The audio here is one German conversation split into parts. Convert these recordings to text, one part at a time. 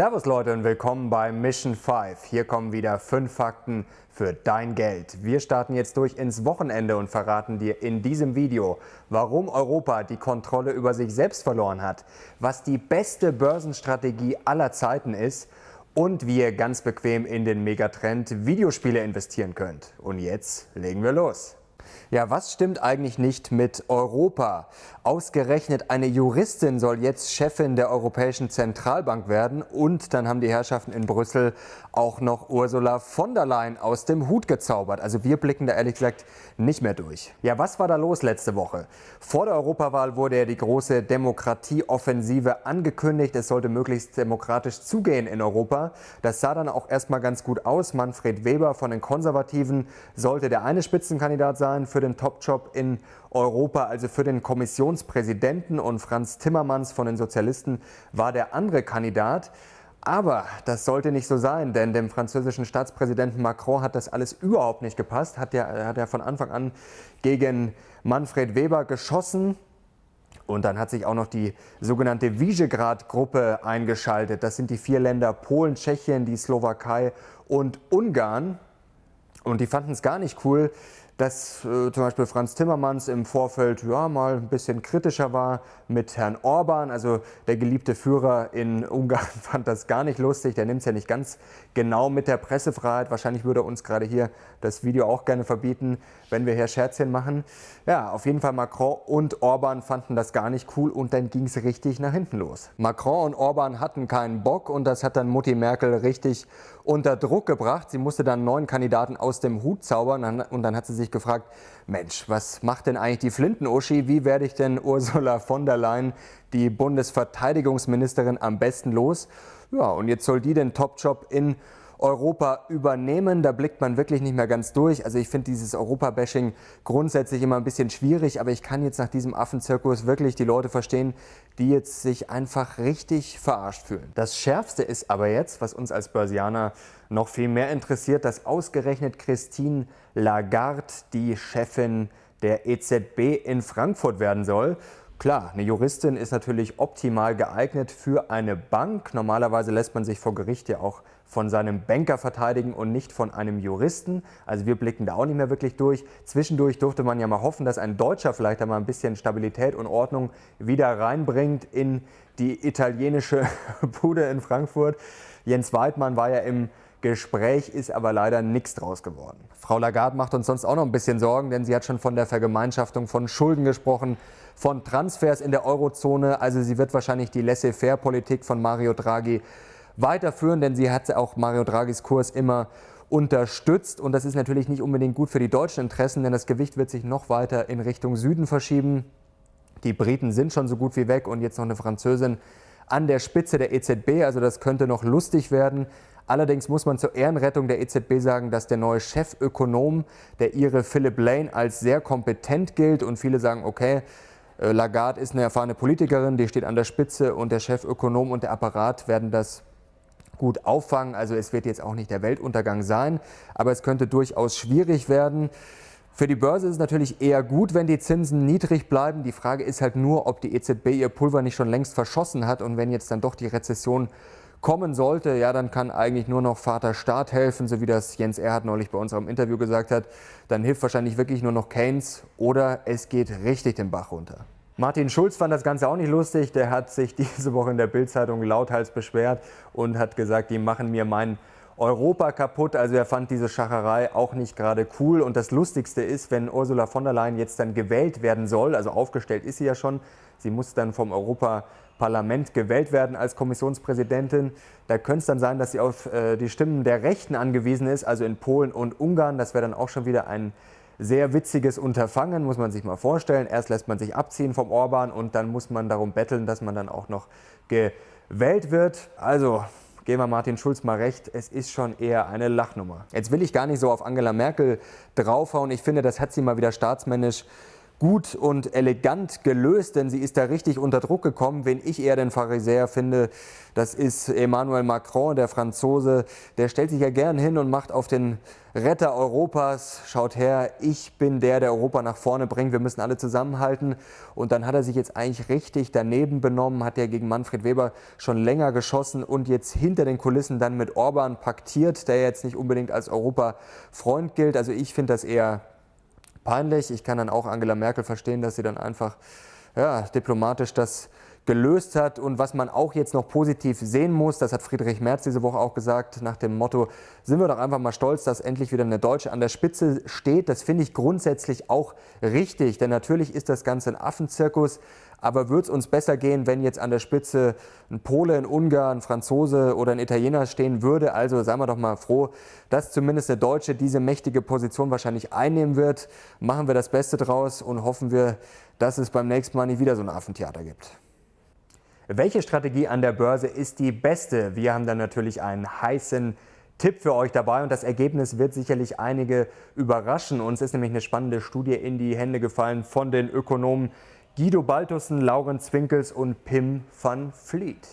Servus Leute und willkommen bei Mission 5. Hier kommen wieder fünf Fakten für dein Geld. Wir starten jetzt durch ins Wochenende und verraten dir in diesem Video, warum Europa die Kontrolle über sich selbst verloren hat, was die beste Börsenstrategie aller Zeiten ist und wie ihr ganz bequem in den Megatrend Videospiele investieren könnt. Und jetzt legen wir los. Ja, was stimmt eigentlich nicht mit Europa? Ausgerechnet eine Juristin soll jetzt Chefin der Europäischen Zentralbank werden und dann haben die Herrschaften in Brüssel auch noch Ursula von der Leyen aus dem Hut gezaubert. Also wir blicken da ehrlich gesagt nicht mehr durch. Ja, was war da los letzte Woche? Vor der Europawahl wurde ja die große Demokratieoffensive angekündigt. Es sollte möglichst demokratisch zugehen in Europa. Das sah dann auch erstmal ganz gut aus. Manfred Weber von den Konservativen sollte der eine Spitzenkandidat sein sein für den Top-Job in Europa, also für den Kommissionspräsidenten und Franz Timmermans von den Sozialisten war der andere Kandidat. Aber das sollte nicht so sein, denn dem französischen Staatspräsidenten Macron hat das alles überhaupt nicht gepasst. Hat er ja, hat ja von Anfang an gegen Manfred Weber geschossen. Und dann hat sich auch noch die sogenannte Visegrad-Gruppe eingeschaltet. Das sind die vier Länder Polen, Tschechien, die Slowakei und Ungarn. Und die fanden es gar nicht cool, dass äh, zum Beispiel Franz Timmermans im Vorfeld ja mal ein bisschen kritischer war mit Herrn Orban. Also der geliebte Führer in Ungarn fand das gar nicht lustig. Der nimmt es ja nicht ganz genau mit der Pressefreiheit. Wahrscheinlich würde er uns gerade hier das Video auch gerne verbieten, wenn wir hier Scherzchen machen. Ja, auf jeden Fall Macron und Orban fanden das gar nicht cool und dann ging es richtig nach hinten los. Macron und Orban hatten keinen Bock und das hat dann Mutti Merkel richtig unter Druck gebracht. Sie musste dann neun Kandidaten aus dem Hut zaubern und dann hat sie sich mich gefragt, Mensch, was macht denn eigentlich die Flinten-Uschi? Wie werde ich denn Ursula von der Leyen, die Bundesverteidigungsministerin, am besten los? Ja, und jetzt soll die den Top-Job in Europa übernehmen. Da blickt man wirklich nicht mehr ganz durch. Also ich finde dieses Europa-Bashing grundsätzlich immer ein bisschen schwierig, aber ich kann jetzt nach diesem Affenzirkus wirklich die Leute verstehen, die jetzt sich einfach richtig verarscht fühlen. Das Schärfste ist aber jetzt, was uns als Börsianer noch viel mehr interessiert, dass ausgerechnet Christine Lagarde die Chefin der EZB in Frankfurt werden soll. Klar, eine Juristin ist natürlich optimal geeignet für eine Bank. Normalerweise lässt man sich vor Gericht ja auch von seinem Banker verteidigen und nicht von einem Juristen. Also wir blicken da auch nicht mehr wirklich durch. Zwischendurch durfte man ja mal hoffen, dass ein Deutscher vielleicht einmal ein bisschen Stabilität und Ordnung wieder reinbringt in die italienische Bude in Frankfurt. Jens Weidmann war ja im Gespräch ist aber leider nichts draus geworden. Frau Lagarde macht uns sonst auch noch ein bisschen Sorgen, denn sie hat schon von der Vergemeinschaftung von Schulden gesprochen, von Transfers in der Eurozone. Also sie wird wahrscheinlich die Laissez-faire-Politik von Mario Draghi weiterführen, denn sie hat auch Mario Draghis Kurs immer unterstützt. Und das ist natürlich nicht unbedingt gut für die deutschen Interessen, denn das Gewicht wird sich noch weiter in Richtung Süden verschieben. Die Briten sind schon so gut wie weg und jetzt noch eine Französin an der Spitze der EZB. Also das könnte noch lustig werden. Allerdings muss man zur Ehrenrettung der EZB sagen, dass der neue Chefökonom, der Ihre Philip Lane, als sehr kompetent gilt. Und viele sagen, okay, äh, Lagarde ist eine erfahrene Politikerin, die steht an der Spitze und der Chefökonom und der Apparat werden das gut auffangen. Also es wird jetzt auch nicht der Weltuntergang sein, aber es könnte durchaus schwierig werden. Für die Börse ist es natürlich eher gut, wenn die Zinsen niedrig bleiben. Die Frage ist halt nur, ob die EZB ihr Pulver nicht schon längst verschossen hat und wenn jetzt dann doch die Rezession kommen sollte, ja, dann kann eigentlich nur noch Vater Staat helfen, so wie das Jens Erhard neulich bei unserem Interview gesagt hat. Dann hilft wahrscheinlich wirklich nur noch Keynes oder es geht richtig den Bach runter. Martin Schulz fand das Ganze auch nicht lustig. Der hat sich diese Woche in der Bildzeitung lauthals beschwert und hat gesagt, die machen mir mein Europa kaputt. Also er fand diese Schacherei auch nicht gerade cool. Und das Lustigste ist, wenn Ursula von der Leyen jetzt dann gewählt werden soll, also aufgestellt ist sie ja schon, sie muss dann vom Europaparlament gewählt werden als Kommissionspräsidentin. Da könnte es dann sein, dass sie auf äh, die Stimmen der Rechten angewiesen ist, also in Polen und Ungarn. Das wäre dann auch schon wieder ein sehr witziges Unterfangen, muss man sich mal vorstellen. Erst lässt man sich abziehen vom Orban und dann muss man darum betteln, dass man dann auch noch gewählt wird. Also geben wir Martin Schulz mal recht, es ist schon eher eine Lachnummer. Jetzt will ich gar nicht so auf Angela Merkel draufhauen. Ich finde, das hat sie mal wieder staatsmännisch gut und elegant gelöst, denn sie ist da richtig unter Druck gekommen. Wen ich eher den Pharisäer finde, das ist Emmanuel Macron, der Franzose. Der stellt sich ja gern hin und macht auf den Retter Europas, schaut her, ich bin der, der Europa nach vorne bringt, wir müssen alle zusammenhalten. Und dann hat er sich jetzt eigentlich richtig daneben benommen, hat ja gegen Manfred Weber schon länger geschossen und jetzt hinter den Kulissen dann mit Orban paktiert, der jetzt nicht unbedingt als Europa-Freund gilt. Also ich finde das eher peinlich. Ich kann dann auch Angela Merkel verstehen, dass sie dann einfach ja, diplomatisch das gelöst hat. Und was man auch jetzt noch positiv sehen muss, das hat Friedrich Merz diese Woche auch gesagt, nach dem Motto, sind wir doch einfach mal stolz, dass endlich wieder eine Deutsche an der Spitze steht. Das finde ich grundsätzlich auch richtig, denn natürlich ist das Ganze ein Affenzirkus. Aber wird es uns besser gehen, wenn jetzt an der Spitze ein Pole, ein Ungar, ein Franzose oder ein Italiener stehen würde? Also seien wir doch mal froh, dass zumindest der Deutsche diese mächtige Position wahrscheinlich einnehmen wird. Machen wir das Beste draus und hoffen wir, dass es beim nächsten Mal nicht wieder so ein Affentheater gibt. Welche Strategie an der Börse ist die beste? Wir haben da natürlich einen heißen Tipp für euch dabei und das Ergebnis wird sicherlich einige überraschen. Uns ist nämlich eine spannende Studie in die Hände gefallen von den Ökonomen Guido Baltussen, Lauren Zwinkels und Pim van Vliet.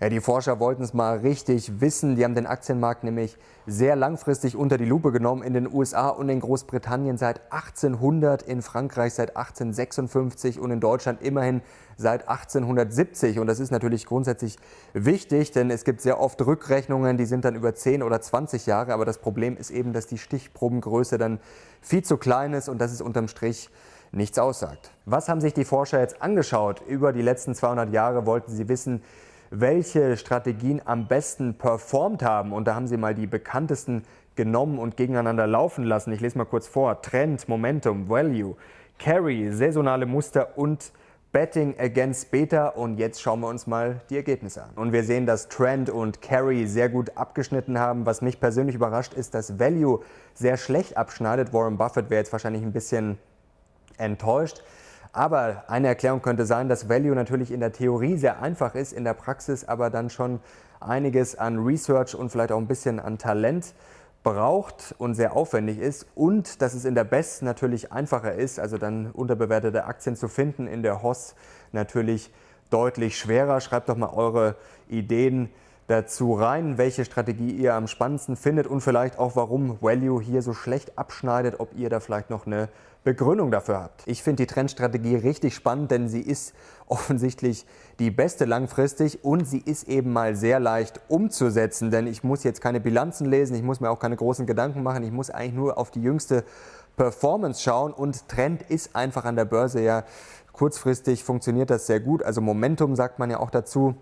Ja, die Forscher wollten es mal richtig wissen. Die haben den Aktienmarkt nämlich sehr langfristig unter die Lupe genommen in den USA und in Großbritannien seit 1800, in Frankreich seit 1856 und in Deutschland immerhin seit 1870. Und das ist natürlich grundsätzlich wichtig, denn es gibt sehr oft Rückrechnungen, die sind dann über 10 oder 20 Jahre. Aber das Problem ist eben, dass die Stichprobengröße dann viel zu klein ist und das ist unterm Strich nichts aussagt. Was haben sich die Forscher jetzt angeschaut? Über die letzten 200 Jahre wollten sie wissen, welche Strategien am besten performt haben. Und da haben sie mal die bekanntesten genommen und gegeneinander laufen lassen. Ich lese mal kurz vor. Trend, Momentum, Value, Carry, saisonale Muster und Betting against Beta und jetzt schauen wir uns mal die Ergebnisse an. Und wir sehen, dass Trend und Carry sehr gut abgeschnitten haben. Was mich persönlich überrascht ist, dass Value sehr schlecht abschneidet. Warren Buffett wäre jetzt wahrscheinlich ein bisschen enttäuscht. Aber eine Erklärung könnte sein, dass Value natürlich in der Theorie sehr einfach ist, in der Praxis aber dann schon einiges an Research und vielleicht auch ein bisschen an Talent braucht und sehr aufwendig ist und dass es in der BEST natürlich einfacher ist, also dann unterbewertete Aktien zu finden, in der HOS natürlich deutlich schwerer. Schreibt doch mal eure Ideen dazu rein, welche Strategie ihr am spannendsten findet und vielleicht auch, warum Value hier so schlecht abschneidet, ob ihr da vielleicht noch eine Begründung dafür habt. Ich finde die Trendstrategie richtig spannend, denn sie ist offensichtlich die beste langfristig und sie ist eben mal sehr leicht umzusetzen, denn ich muss jetzt keine Bilanzen lesen, ich muss mir auch keine großen Gedanken machen, ich muss eigentlich nur auf die jüngste Performance schauen und Trend ist einfach an der Börse ja kurzfristig funktioniert das sehr gut, also Momentum sagt man ja auch dazu.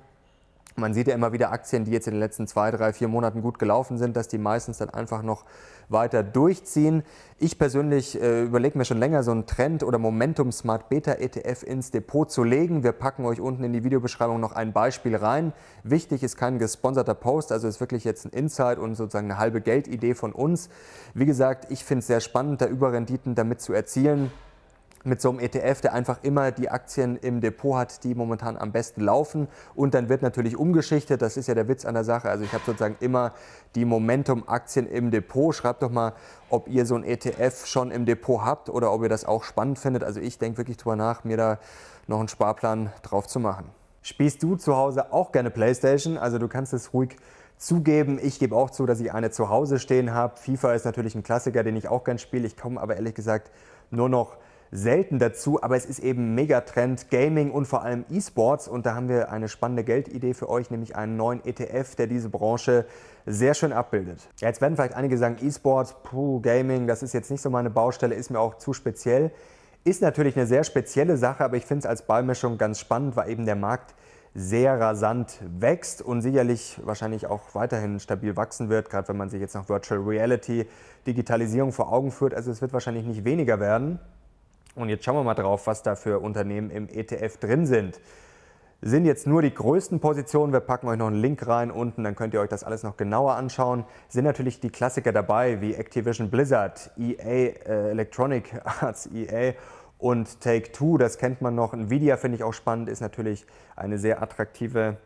Man sieht ja immer wieder Aktien, die jetzt in den letzten zwei, drei, vier Monaten gut gelaufen sind, dass die meistens dann einfach noch weiter durchziehen. Ich persönlich äh, überlege mir schon länger, so einen Trend oder Momentum Smart Beta ETF ins Depot zu legen. Wir packen euch unten in die Videobeschreibung noch ein Beispiel rein. Wichtig ist kein gesponserter Post, also ist wirklich jetzt ein Insight und sozusagen eine halbe Geldidee von uns. Wie gesagt, ich finde es sehr spannend, da Überrenditen damit zu erzielen mit so einem ETF, der einfach immer die Aktien im Depot hat, die momentan am besten laufen. Und dann wird natürlich umgeschichtet. Das ist ja der Witz an der Sache. Also ich habe sozusagen immer die Momentum-Aktien im Depot. Schreibt doch mal, ob ihr so ein ETF schon im Depot habt oder ob ihr das auch spannend findet. Also ich denke wirklich drüber nach, mir da noch einen Sparplan drauf zu machen. Spielst du zu Hause auch gerne Playstation? Also du kannst es ruhig zugeben, ich gebe auch zu, dass ich eine zu Hause stehen habe. FIFA ist natürlich ein Klassiker, den ich auch gerne spiele. Ich komme aber ehrlich gesagt nur noch selten dazu, aber es ist eben Megatrend Gaming und vor allem E-Sports und da haben wir eine spannende Geldidee für euch, nämlich einen neuen ETF, der diese Branche sehr schön abbildet. Ja, jetzt werden vielleicht einige sagen, E-Sports, puh, Gaming, das ist jetzt nicht so meine Baustelle, ist mir auch zu speziell. Ist natürlich eine sehr spezielle Sache, aber ich finde es als Beimischung ganz spannend, weil eben der Markt sehr rasant wächst und sicherlich wahrscheinlich auch weiterhin stabil wachsen wird, gerade wenn man sich jetzt noch Virtual Reality, Digitalisierung vor Augen führt. Also es wird wahrscheinlich nicht weniger werden. Und jetzt schauen wir mal drauf, was da für Unternehmen im ETF drin sind. Sind jetzt nur die größten Positionen. Wir packen euch noch einen Link rein unten, dann könnt ihr euch das alles noch genauer anschauen. Sind natürlich die Klassiker dabei, wie Activision Blizzard, EA äh, Electronic Arts, EA und Take Two. Das kennt man noch. Nvidia finde ich auch spannend, ist natürlich eine sehr attraktive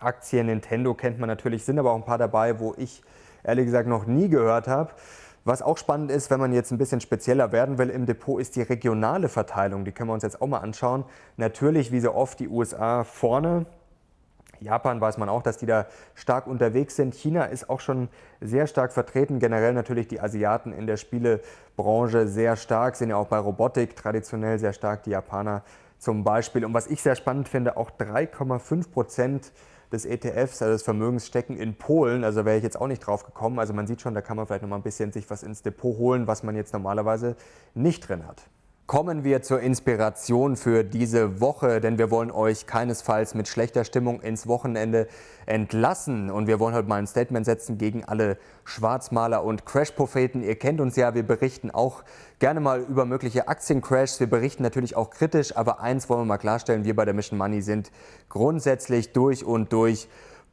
Aktie. Nintendo kennt man natürlich, sind aber auch ein paar dabei, wo ich ehrlich gesagt noch nie gehört habe. Was auch spannend ist, wenn man jetzt ein bisschen spezieller werden will im Depot, ist die regionale Verteilung. Die können wir uns jetzt auch mal anschauen. Natürlich, wie so oft, die USA vorne. Japan weiß man auch, dass die da stark unterwegs sind. China ist auch schon sehr stark vertreten. Generell natürlich die Asiaten in der Spielebranche sehr stark, sind ja auch bei Robotik traditionell sehr stark, die Japaner zum Beispiel. Und was ich sehr spannend finde, auch 3,5 Prozent des ETFs, also des Vermögens, stecken in Polen. Also wäre ich jetzt auch nicht drauf gekommen. Also man sieht schon, da kann man vielleicht noch mal ein bisschen sich was ins Depot holen, was man jetzt normalerweise nicht drin hat. Kommen wir zur Inspiration für diese Woche, denn wir wollen euch keinesfalls mit schlechter Stimmung ins Wochenende entlassen. Und wir wollen heute mal ein Statement setzen gegen alle Schwarzmaler und Crash-Propheten. Ihr kennt uns ja, wir berichten auch gerne mal über mögliche Aktiencrashs. Wir berichten natürlich auch kritisch, aber eins wollen wir mal klarstellen, wir bei der Mission Money sind grundsätzlich durch und durch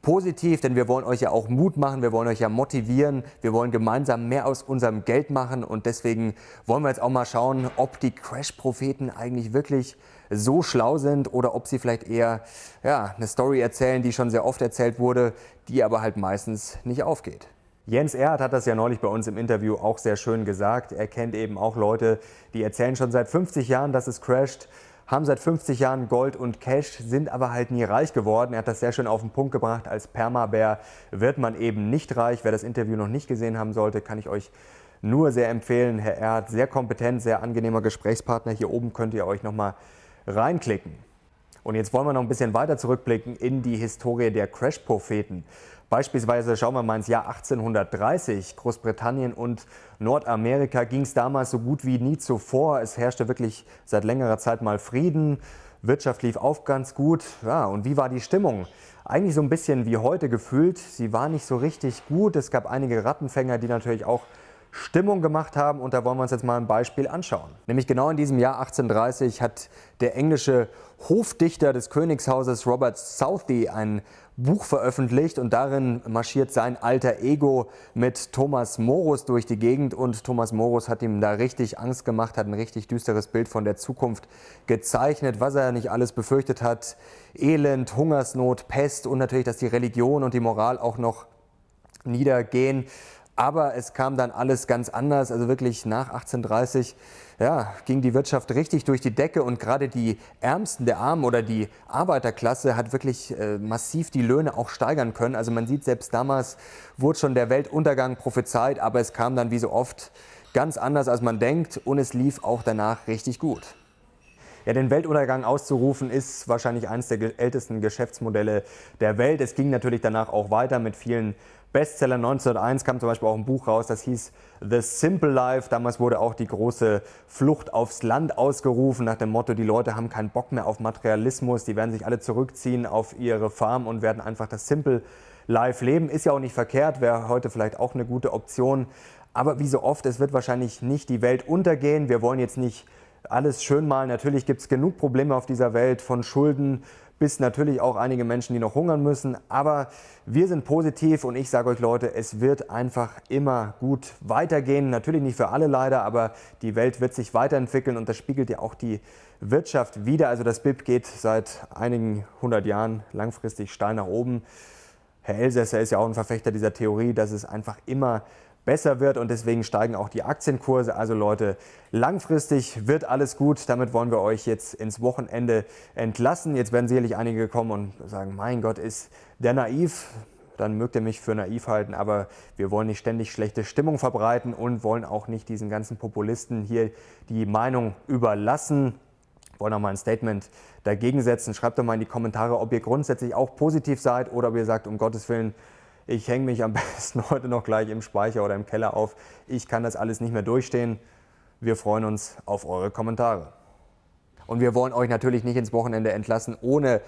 positiv, denn wir wollen euch ja auch Mut machen, wir wollen euch ja motivieren, wir wollen gemeinsam mehr aus unserem Geld machen und deswegen wollen wir jetzt auch mal schauen, ob die Crash-Propheten eigentlich wirklich so schlau sind oder ob sie vielleicht eher ja, eine Story erzählen, die schon sehr oft erzählt wurde, die aber halt meistens nicht aufgeht. Jens Erhardt hat das ja neulich bei uns im Interview auch sehr schön gesagt. Er kennt eben auch Leute, die erzählen schon seit 50 Jahren, dass es crasht haben seit 50 Jahren Gold und Cash, sind aber halt nie reich geworden. Er hat das sehr schön auf den Punkt gebracht. Als Permabär wird man eben nicht reich. Wer das Interview noch nicht gesehen haben sollte, kann ich euch nur sehr empfehlen. Herr Erd, sehr kompetent, sehr angenehmer Gesprächspartner. Hier oben könnt ihr euch nochmal reinklicken. Und jetzt wollen wir noch ein bisschen weiter zurückblicken in die Historie der Crash-Propheten. Beispielsweise schauen wir mal ins Jahr 1830. Großbritannien und Nordamerika ging es damals so gut wie nie zuvor. Es herrschte wirklich seit längerer Zeit mal Frieden. Wirtschaft lief auf ganz gut. Ja, und wie war die Stimmung? Eigentlich so ein bisschen wie heute gefühlt. Sie war nicht so richtig gut. Es gab einige Rattenfänger, die natürlich auch Stimmung gemacht haben. Und da wollen wir uns jetzt mal ein Beispiel anschauen. Nämlich genau in diesem Jahr 1830 hat der englische Hofdichter des Königshauses Robert Southey ein Buch veröffentlicht und darin marschiert sein alter Ego mit Thomas Morus durch die Gegend und Thomas Morus hat ihm da richtig Angst gemacht, hat ein richtig düsteres Bild von der Zukunft gezeichnet, was er nicht alles befürchtet hat. Elend, Hungersnot, Pest und natürlich, dass die Religion und die Moral auch noch niedergehen. Aber es kam dann alles ganz anders. Also wirklich nach 1830 ja, ging die Wirtschaft richtig durch die Decke und gerade die Ärmsten der Armen oder die Arbeiterklasse hat wirklich äh, massiv die Löhne auch steigern können. Also man sieht, selbst damals wurde schon der Weltuntergang prophezeit, aber es kam dann wie so oft ganz anders, als man denkt und es lief auch danach richtig gut. Ja, den Weltuntergang auszurufen ist wahrscheinlich eines der ältesten Geschäftsmodelle der Welt. Es ging natürlich danach auch weiter mit vielen Bestseller 1901 kam zum Beispiel auch ein Buch raus, das hieß The Simple Life. Damals wurde auch die große Flucht aufs Land ausgerufen, nach dem Motto, die Leute haben keinen Bock mehr auf Materialismus, die werden sich alle zurückziehen auf ihre Farm und werden einfach das Simple Life leben. Ist ja auch nicht verkehrt, wäre heute vielleicht auch eine gute Option. Aber wie so oft, es wird wahrscheinlich nicht die Welt untergehen. Wir wollen jetzt nicht alles schön malen. Natürlich gibt es genug Probleme auf dieser Welt von Schulden bis natürlich auch einige Menschen, die noch hungern müssen. Aber wir sind positiv und ich sage euch Leute, es wird einfach immer gut weitergehen. Natürlich nicht für alle leider, aber die Welt wird sich weiterentwickeln und das spiegelt ja auch die Wirtschaft wieder. Also das BIP geht seit einigen hundert Jahren langfristig steil nach oben. Herr Elsässer ist ja auch ein Verfechter dieser Theorie, dass es einfach immer besser wird und deswegen steigen auch die Aktienkurse. Also Leute, langfristig wird alles gut. Damit wollen wir euch jetzt ins Wochenende entlassen. Jetzt werden sicherlich einige kommen und sagen, mein Gott, ist der naiv. Dann mögt ihr mich für naiv halten, aber wir wollen nicht ständig schlechte Stimmung verbreiten und wollen auch nicht diesen ganzen Populisten hier die Meinung überlassen wollen auch mal ein Statement dagegen setzen. Schreibt doch mal in die Kommentare, ob ihr grundsätzlich auch positiv seid oder ob ihr sagt, um Gottes Willen, ich hänge mich am besten heute noch gleich im Speicher oder im Keller auf. Ich kann das alles nicht mehr durchstehen. Wir freuen uns auf eure Kommentare. Und wir wollen euch natürlich nicht ins Wochenende entlassen, ohne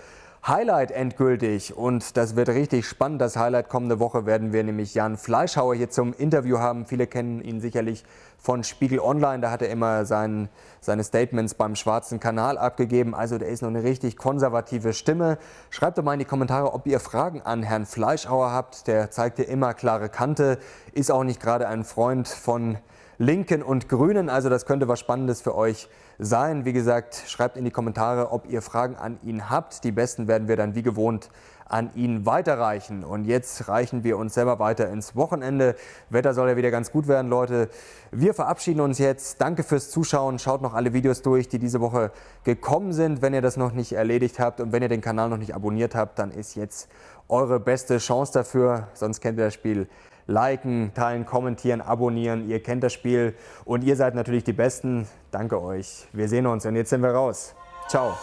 Highlight endgültig und das wird richtig spannend. Das Highlight kommende Woche werden wir nämlich Jan Fleischhauer hier zum Interview haben. Viele kennen ihn sicherlich von Spiegel Online. Da hat er immer sein, seine Statements beim Schwarzen Kanal abgegeben. Also der ist noch eine richtig konservative Stimme. Schreibt doch mal in die Kommentare, ob ihr Fragen an Herrn Fleischhauer habt. Der zeigt hier immer klare Kante, ist auch nicht gerade ein Freund von Linken und Grünen. Also das könnte was Spannendes für euch sein. Wie gesagt, schreibt in die Kommentare, ob ihr Fragen an ihn habt. Die besten werden wir dann wie gewohnt an ihn weiterreichen. Und jetzt reichen wir uns selber weiter ins Wochenende. Wetter soll ja wieder ganz gut werden, Leute. Wir verabschieden uns jetzt. Danke fürs Zuschauen. Schaut noch alle Videos durch, die diese Woche gekommen sind, wenn ihr das noch nicht erledigt habt. Und wenn ihr den Kanal noch nicht abonniert habt, dann ist jetzt eure beste Chance dafür. Sonst kennt ihr das Spiel. Liken, teilen, kommentieren, abonnieren. Ihr kennt das Spiel und ihr seid natürlich die Besten. Danke euch. Wir sehen uns und jetzt sind wir raus. Ciao.